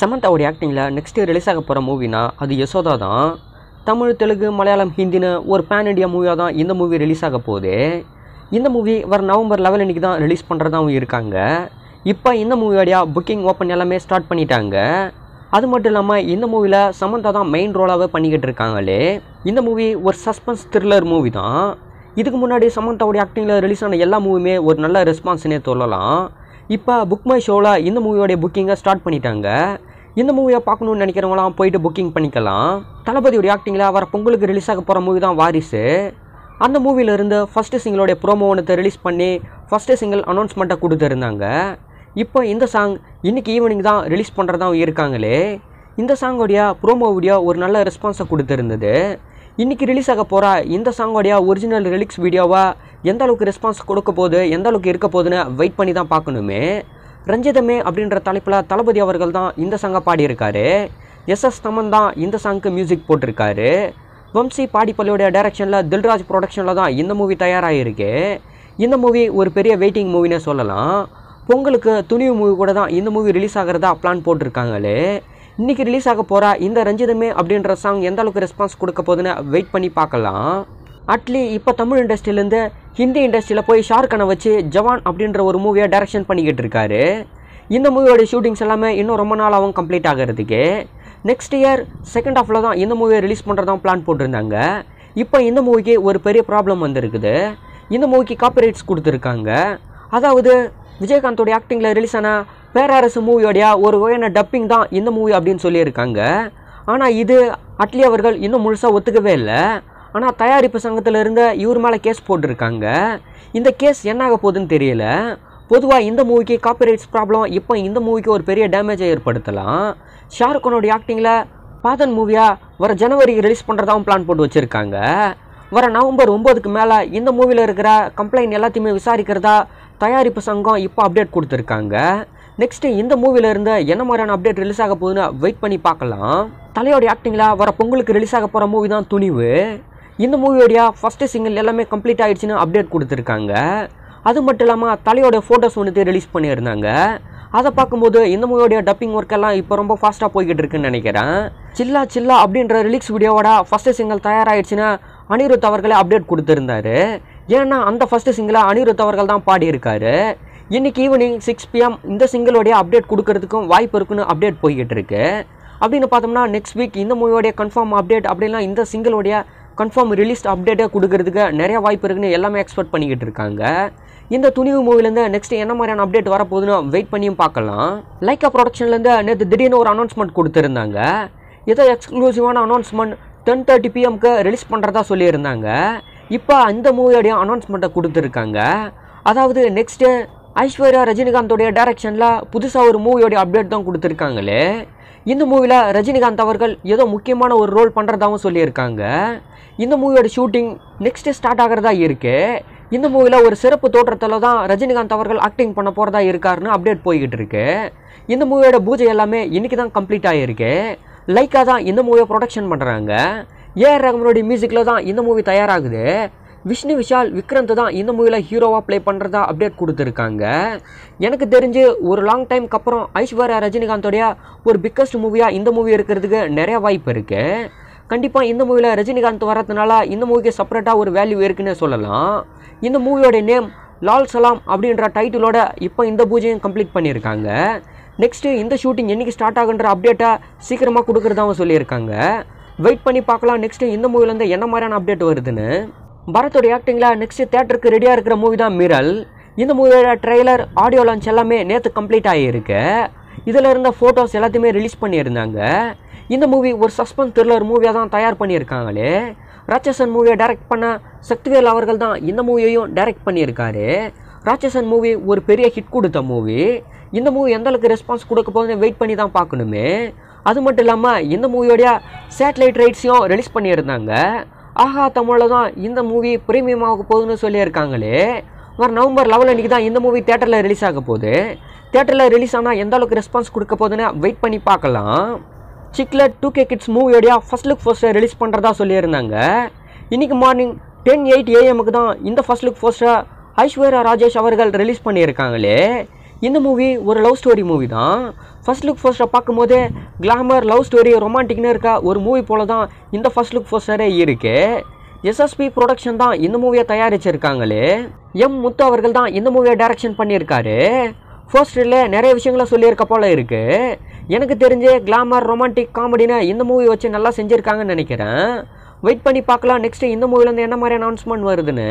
சமந்தாவுடைய ஆக்டிங்கில் next release ஆக போகிற மூவினா அது யசோதா தான் தமிழ் தெலுங்கு மலையாளம் ஹிந்தின்னு ஒரு பேன் இண்டியா மூவியாக தான் இந்த மூவி ரிலீஸ் ஆக போகுது இந்த மூவி வர நவம்பர் லெவல் இன்றைக்கி தான் ரிலீஸ் பண்ணுறதாகவும் இருக்காங்க இப்போ இந்த மூவியோடைய புக்கிங் ஓப்பன் எல்லாமே ஸ்டார்ட் பண்ணிட்டாங்க அது மட்டும் இல்லாமல் இந்த மூவியில் சமந்தா தான் மெயின் ரோலாகவே பண்ணிக்கிட்டு இருக்காங்களே இந்த மூவி ஒரு சஸ்பென்ஸ் த்ரில்லர் மூவி தான் இதுக்கு முன்னாடி சமந்தாவுடைய ஆக்டிங்கில் ரிலீஸ் ஆன எல்லா மூவியுமே ஒரு நல்ல ரெஸ்பான்ஸ்னே சொல்லலாம் இப்போ புக் மை ஷோவில் இந்த மூவியோடைய புக்கிங்கை ஸ்டார்ட் பண்ணிட்டாங்க இந்த மூவியை பார்க்கணுன்னு நினைக்கிறவங்களாம் போயிட்டு புக்கிங் பண்ணிக்கலாம் தளபதியோடைய ஆக்டிங்கில் வர பொங்கலுக்கு ரிலீஸ் ஆக போகிற மூவி தான் வாரிசு அந்த மூவிலேருந்து ஃபஸ்ட்டு சிங்கிளோடைய ப்ரோமோ ஒன்றத்தை ரிலீஸ் பண்ணி ஃபஸ்ட்டு சிங்கிள் அனௌன்ஸ்மெண்ட்டை கொடுத்துருந்தாங்க இப்போ இந்த சாங் இன்றைக்கி ஈவினிங் தான் ரிலீஸ் பண்ணுறதா இருக்காங்களே இந்த சாங்கோடைய ப்ரோமோ வீடியோ ஒரு நல்ல ரெஸ்பான்ஸை கொடுத்துருந்தது இன்றைக்கி ரிலீஸ் ஆக போகிற இந்த சாங்கோடைய ஒரிஜினல் ரிலிக்ஸ் வீடியோவை எந்த அளவுக்கு ரெஸ்பான்ஸ் கொடுக்க போகுது எந்த அளவுக்கு இருக்க போகுதுன்னு வெயிட் பண்ணி தான் பார்க்கணுமே ரஞ்சிதமே அப்படின்ற தலைப்பில் தளபதி அவர்கள் தான் இந்த சாங்கை பாடியிருக்காரு எஸ் எஸ் தமன் தான் இந்த சாங்க்கு மியூசிக் போட்டிருக்காரு வம்சி பாடிப்பள்ளியோடைய டைரக்ஷனில் தில்ராஜ் ப்ரொடக்ஷனில் தான் இந்த மூவி தயாராகிருக்கு இந்த மூவி ஒரு பெரிய வெயிட்டிங் மூவினே சொல்லலாம் பொங்கலுக்கு துணிவு மூவி கூட தான் இந்த மூவி ரிலீஸ் ஆகிறதா பிளான் போட்டிருக்காங்களே இன்றைக்கி ரிலீஸ் ஆக போகிற இந்த ரஞ்சிதமே அப்படின்ற சாங் எந்த அளவுக்கு ரெஸ்பான்ஸ் கொடுக்க போகுதுன்னு வெயிட் பண்ணி பார்க்கலாம் அட்லி இப்போ தமிழ் இண்டஸ்ட்ரியிலேருந்து ஹிந்தி இண்டஸ்ட்ரியில் போய் ஷாருக்கானை வச்சு ஜவான் அப்படின்ற ஒரு மூவியை டைரக்ஷன் பண்ணிக்கிட்டு இருக்காரு இந்த மூவியோடைய ஷூட்டிங்ஸ் எல்லாமே இன்னும் ரொம்ப நாள் ஆகும் கம்ப்ளீட் ஆகிறதுக்கு நெக்ஸ்ட் இயர் செகண்ட் ஆஃபில் தான் இந்த மூவியை ரிலீஸ் பண்ணுறதான் பிளான் போட்டிருந்தாங்க இப்போ இந்த மூவிக்கு ஒரு பெரிய ப்ராப்ளம் வந்திருக்குது இந்த மூவிக்கு காப்பிரைட்ஸ் கொடுத்துருக்காங்க அதாவது விஜயகாந்தோடைய ஆக்டிங்கில் ரிலீஸ் ஆன பேரரசு மூவியோடைய ஒரு வகையான டப்பிங் தான் இந்த மூவி அப்படின்னு சொல்லியிருக்காங்க ஆனால் இது அட்லி அவர்கள் இன்னும் முழுசாக ஒத்துக்கவே இல்லை ஆனால் தயாரிப்பு சங்கத்தில் இருந்த இவர் மேலே கேஸ் போட்டிருக்காங்க இந்த கேஸ் என்ன போகுதுன்னு தெரியல பொதுவாக இந்த மூவிக்கு காப்பிரைட்ஸ் ப்ராப்ளம் இப்போ இந்த மூவிக்கு ஒரு பெரிய டேமேஜை ஏற்படுத்தலாம் ஷாருக்கானோடைய ஆக்டிங்கில் பாதன் மூவியாக வர ஜனவரி ரிலீஸ் பண்ணுறதாகவும் பிளான் போட்டு வச்சுருக்காங்க வர நவம்பர் ஒம்பதுக்கு மேலே இந்த மூவியில் இருக்கிற கம்ப்ளைண்ட் எல்லாத்தையுமே விசாரிக்கிறதா தயாரிப்பு சங்கம் இப்போ அப்டேட் கொடுத்துருக்காங்க நெக்ஸ்ட் இந்த மூவில இருந்த என்ன மாதிரியான அப்டேட் ரிலீஸ் ஆக போகுதுன்னு வெயிட் பண்ணி பார்க்கலாம் தலையோட ஆக்டிங்ல வர பொங்கலுக்கு ரிலீஸ் ஆக போகிற மூவி தான் துணிவு இந்த மூவியோடைய ஃபர்ஸ்ட் சிங்கிள் எல்லாமே கம்ப்ளீட் ஆயிடுச்சுன்னு அப்டேட் கொடுத்துருக்காங்க அது மட்டும் இல்லாமல் தலையோட ஃபோட்டோஸ் வந்துட்டு ரிலீஸ் பண்ணியிருந்தாங்க அதை பார்க்கும்போது இந்த மூவியோடைய டப்பிங் ஒர்க் எல்லாம் இப்போ ரொம்ப ஃபாஸ்ட்டாக போய்கிட்டு இருக்குன்னு நினைக்கிறேன் சில்லா சில்லா அப்படின்ற ரிலீக்ஸ் வீடியோவோட ஃபஸ்ட்டு சிங்கிள் தயாராகிடுச்சுன்னா அனிருத் அவர்களே அப்டேட் கொடுத்துருந்தாரு ஏன்னா அந்த ஃபஸ்ட்டு சிங்கிளை அனிருத் அவர்கள் தான் பாடியிருக்காரு இன்றைக்கி ஈவினிங் சிக்ஸ் பிஎம் இந்த சிங்கிளோடைய அப்டேட் கொடுக்கறதுக்கும் வாய்ப்பு இருக்குன்னு அப்டேட் போய்கிட்டு இருக்கு அப்படின்னு பார்த்தோம்னா நெக்ஸ்ட் வீக் இந்த மூவியோடைய கன்ஃபார்ம் அப்டேட் அப்படிலாம் இந்த சிங்கிளோடைய கன்ஃபார்ம் ரிலீஸ்ட் அப்டேட்டை கொடுக்கறதுக்கு நிறைய வாய்ப்பு இருக்குன்னு எல்லாமே எக்ஸ்பெக்ட் பண்ணிக்கிட்டு இருக்காங்க இந்த துணிவு மூவிலேருந்து நெக்ஸ்ட் என்ன மாதிரியான அப்டேட் வரப்போகுதுன்னு வெயிட் பண்ணியும் பார்க்கலாம் லைக்கா ப்ரொடக்ஷன்லேருந்து நேற்று திடீர்னு ஒரு அனௌன்ஸ்மெண்ட் கொடுத்துருந்தாங்க ஏதோ எக்ஸ்க்ளூசிவான அனௌன்ஸ்மெண்ட் டென் தேர்ட்டி பிஎம்க்கு ரிலீஸ் பண்ணுறதா சொல்லியிருந்தாங்க இப்போ அந்த மூவியோடைய அனௌன்ஸ்மெண்ட்டை கொடுத்துருக்காங்க அதாவது நெக்ஸ்ட்டு ஐஸ்வர்யா ரஜினிகாந்தோடைய டைரக்ஷனில் புதுசாக ஒரு மூவியோடைய அப்டேட் தான் கொடுத்துருக்காங்களே இந்த மூவியில் ரஜினிகாந்த் அவர்கள் ஏதோ முக்கியமான ஒரு ரோல் பண்ணுறதாகவும் சொல்லியிருக்காங்க இந்த மூவியோட ஷூட்டிங் நெக்ஸ்ட்டு ஸ்டார்ட் ஆகிறதா இருக்குது இந்த மூவியில் ஒரு சிறப்பு தோற்றத்தில் தான் ரஜினிகாந்த் அவர்கள் ஆக்டிங் பண்ண போகிறதா இருக்காருன்னு அப்டேட் போய்கிட்டு இருக்கு இந்த மூவியோட பூஜை எல்லாமே இன்றைக்கி தான் கம்ப்ளீட் ஆகிருக்கு லைக்காக தான் இந்த மூவியை ப்ரொடக்ஷன் பண்ணுறாங்க ஏஆர் ரகமனுடைய மியூசிக்கில் தான் இந்த மூவி தயாராகுது விஷ்ணு விஷால் விக்ரந்த் தான் இந்த மூவியில் ஹீரோவாக ப்ளே பண்ணுறதா அப்டேட் கொடுத்துருக்காங்க எனக்கு தெரிஞ்சு ஒரு லாங் டைம்க்கு அப்புறம் ஐஸ்வர்யா ரஜினிகாந்தோடைய ஒரு பிக்கஸ்ட் மூவியாக இந்த மூவி இருக்கிறதுக்கு நிறைய வாய்ப்பு இருக்குது கண்டிப்பாக இந்த மூவியில் ரஜினிகாந்த் வர்றதுனால இந்த மூவிக்கு செப்பரேட்டாக ஒரு வேல்யூ இருக்குன்னு சொல்லலாம் இந்த மூவியோடைய நேம் லால் சலாம் அப்படின்ற டைட்டிலோட இப்போ இந்த பூஜையும் கம்ப்ளீட் பண்ணியிருக்காங்க நெக்ஸ்ட்டு இந்த ஷூட்டிங் என்றைக்கு ஸ்டார்ட் ஆகுன்ற அப்டேட்டை சீக்கிரமாக கொடுக்குறதாவும் சொல்லியிருக்காங்க வெயிட் பண்ணி பார்க்கலாம் நெக்ஸ்ட்டு இந்த மூவிலேருந்து என்ன மாதிரியான அப்டேட் வருதுன்னு பரத்தோட ஆக்டிங்கில் நெக்ஸ்ட் தேட்டருக்கு ரெடியாக இருக்கிற மூவி தான் மிரல் இந்த மூவியோட ட்ரெய்லர் ஆடியோ லான்ச் எல்லாமே நேற்று கம்ப்ளீட் ஆகியிருக்கு இதில் இருந்த ஃபோட்டோஸ் எல்லாத்தையுமே ரிலீஸ் பண்ணியிருந்தாங்க இந்த மூவி ஒரு சஸ்பென்ஸ் த்ரில்லர் மூவியாக தான் தயார் பண்ணியிருக்காங்களே ராட்சசன் மூவியை டைரக்ட் பண்ண சக்திவேல் அவர்கள் தான் இந்த மூவியையும் டைரக்ட் பண்ணியிருக்காரு ராட்சசன் மூவி ஒரு பெரிய ஹிட் கொடுத்த மூவி இந்த மூவி எந்த அளவுக்கு ரெஸ்பான்ஸ் கொடுக்க போகுதுன்னு வெயிட் பண்ணி தான் பார்க்கணுமே அது மட்டும் இல்லாமல் இந்த மூவியோடைய சேட்டலைட் ரைட்ஸையும் ரிலீஸ் பண்ணியிருந்தாங்க ஆஹா தமிழில் தான் இந்த மூவி பிரீமியம் ஆக போகுதுன்னு சொல்லியிருக்காங்களே வேறு நவம்பர் லெவல் அன்றைக்கி தான் இந்த மூவி தேட்டரில் ரிலீஸ் ஆக போகுது தேட்டரில் ரிலீஸ் ஆனால் எந்த அளவுக்கு ரெஸ்பான்ஸ் கொடுக்க போகுதுன்னு வெயிட் பண்ணி பார்க்கலாம் சிக்கில் டூ கே கிட்ஸ் மூவியோடய ஃபஸ்ட் லுக் ஃபர்ஸ்ட்டை ரிலீஸ் பண்ணுறதா சொல்லியிருந்தாங்க இன்றைக்கி மார்னிங் டென் எயிட் ஏஎம்முக்கு தான் இந்த ஃபஸ்ட் லுக் ஃபர்ஸ்ட்டை ஐஸ்வர்யா ராஜேஷ் அவர்கள் ரிலீஸ் பண்ணியிருக்காங்களே இந்த மூவி ஒரு லவ் ஸ்டோரி மூவி தான் ஃபஸ்ட் லுக் ஃபோஸ்டரை போதே கிளாமர் லவ் ஸ்டோரி ரொமான்டிக்னு இருக்க ஒரு மூவி போல தான் இந்த ஃபஸ்ட் லுக் ஃபோஸ்டரே இருக்கு எஸ்எஸ்பி ப்ரொடக்ஷன் தான் இந்த மூவியை தயாரிச்சிருக்காங்களே எம் முத்து அவர்கள் தான் இந்த மூவியை டைரக்ஷன் பண்ணியிருக்காரு ஃபோஸ்டரில் நிறைய விஷயங்கள சொல்லியிருக்க போல் இருக்குது எனக்கு தெரிஞ்சு கிளாமர் ரொமான்டிக் காமெடினா இந்த மூவி வச்சு நல்லா செஞ்சுருக்காங்கன்னு நினைக்கிறேன் வெயிட் பண்ணி பார்க்கலாம் நெக்ஸ்ட்டு இந்த மூவிலேருந்து என்ன மாதிரி அனௌன்ஸ்மெண்ட் வருதுன்னு